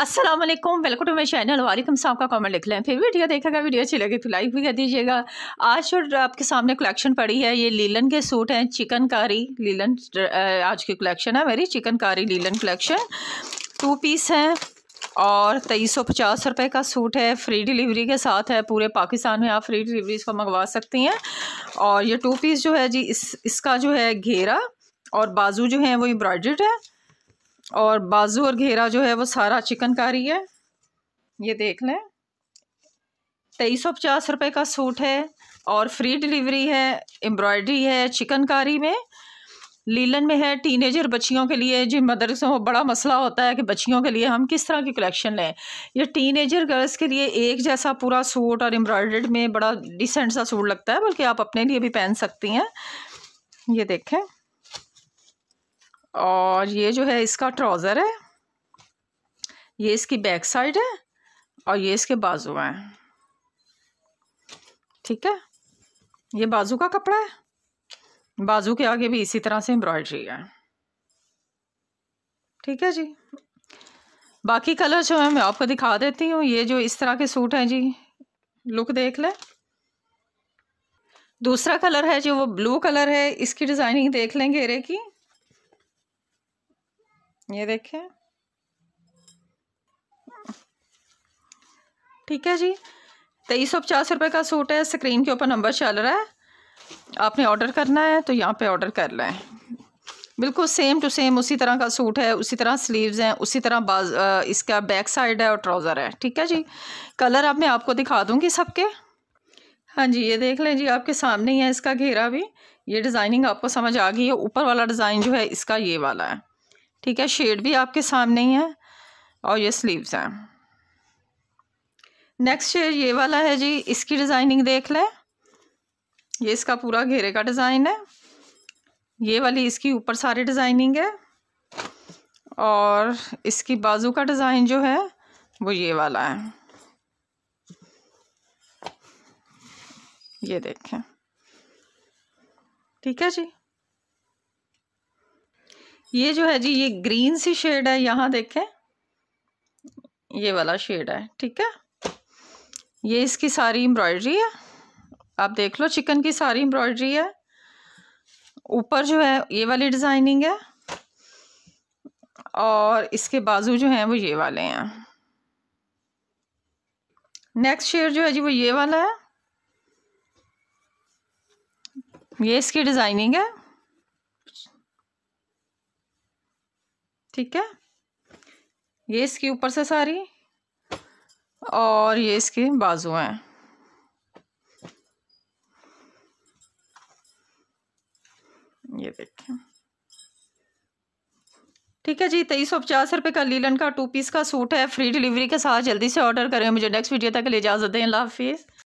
Aslam welcome to my channel वालेकुम साहब का कमेंट लिख लें फिर वीडियो देखेगा वीडियो अच्छी लगे तो लाइक भी कर दीजिएगा आज जो आपके सामने कलेक्शन पड़ी है ये लीलन के सूट हैं चिकनकारी लीलन आज की कलेक्शन है मेरी chikankari linen collection two piece हैं और तेईस सौ पचास रुपये का सूट है फ्री डिलीवरी के साथ है पूरे पाकिस्तान में आप फ्री डिलीवरी इसको मंगवा सकती हैं और ये टू पीस जो है जी इस इसका जो है घेरा और बाजू जो है वो एम्ब्रॉयड्रेड है और बाजू और घेरा जो है वो सारा चिकनकारी है ये देख लें तेईस सौ पचास रुपये का सूट है और फ्री डिलीवरी है एम्ब्रॉयडरी है चिकनकारी में लीलन में है टीनेजर बच्चियों के लिए जिन मदरसों को बड़ा मसला होता है कि बच्चियों के लिए हम किस तरह की कलेक्शन लें ये टीनेजर गर्ल्स के लिए एक जैसा पूरा सूट और एम्ब्रॉयडर्ड में बड़ा डिसेंट सा सूट लगता है बल्कि आप अपने लिए भी पहन सकती हैं ये देखें और ये जो है इसका ट्राउज़र है ये इसकी बैक साइड है और ये इसके बाजू हैं ठीक है ये बाजू का कपड़ा है बाजू के आगे भी इसी तरह से एम्ब्रॉयडरी है ठीक है जी बाकी कलर जो है मैं आपको दिखा देती हूँ ये जो इस तरह के सूट हैं जी लुक देख लें दूसरा कलर है जो वो ब्लू कलर है इसकी डिज़ाइनिंग देख लें घेरे की ये देखें ठीक है जी तेईस सौ पचास रुपये का सूट है स्क्रीन के ऊपर नंबर चल रहा है आपने ऑर्डर करना है तो यहाँ पे ऑर्डर कर लें बिल्कुल सेम टू सेम उसी तरह का सूट है उसी तरह स्लीव्स हैं उसी तरह बाज इसका बैक साइड है और ट्राउज़र है ठीक है जी कलर अब आप मैं आपको दिखा दूँगी सबके हाँ जी ये देख लें जी आपके सामने ही है इसका घेरा भी ये डिज़ाइनिंग आपको समझ आ गई है ऊपर वाला डिज़ाइन जो है इसका ये वाला है ठीक है शेड भी आपके सामने ही है और ये स्लीव्स हैं नेक्स्ट शेड ये वाला है जी इसकी डिज़ाइनिंग देख लें ये इसका पूरा घेरे का डिज़ाइन है ये वाली इसकी ऊपर सारी डिज़ाइनिंग है और इसकी बाजू का डिज़ाइन जो है वो ये वाला है ये देखें ठीक है जी ये जो है जी ये ग्रीन सी शेड है यहाँ देखें ये वाला शेड है ठीक है ये इसकी सारी एम्ब्रॉयडरी है आप देख लो चिकन की सारी एम्ब्रॉयडरी है ऊपर जो है ये वाली डिज़ाइनिंग है और इसके बाजू जो हैं वो ये वाले हैं नेक्स्ट शेड जो है जी वो ये वाला है ये इसकी डिज़ाइनिंग है ठीक है ये इसके ऊपर से सारी और ये इसके बाजू हैं ये देखें ठीक है जी तेईस सौ पचास रुपये का लीलन का टू पीस का सूट है फ्री डिलीवरी के साथ जल्दी से ऑर्डर करें मुझे नेक्स्ट वीडियो तक ले इजाज़त दें हाफिज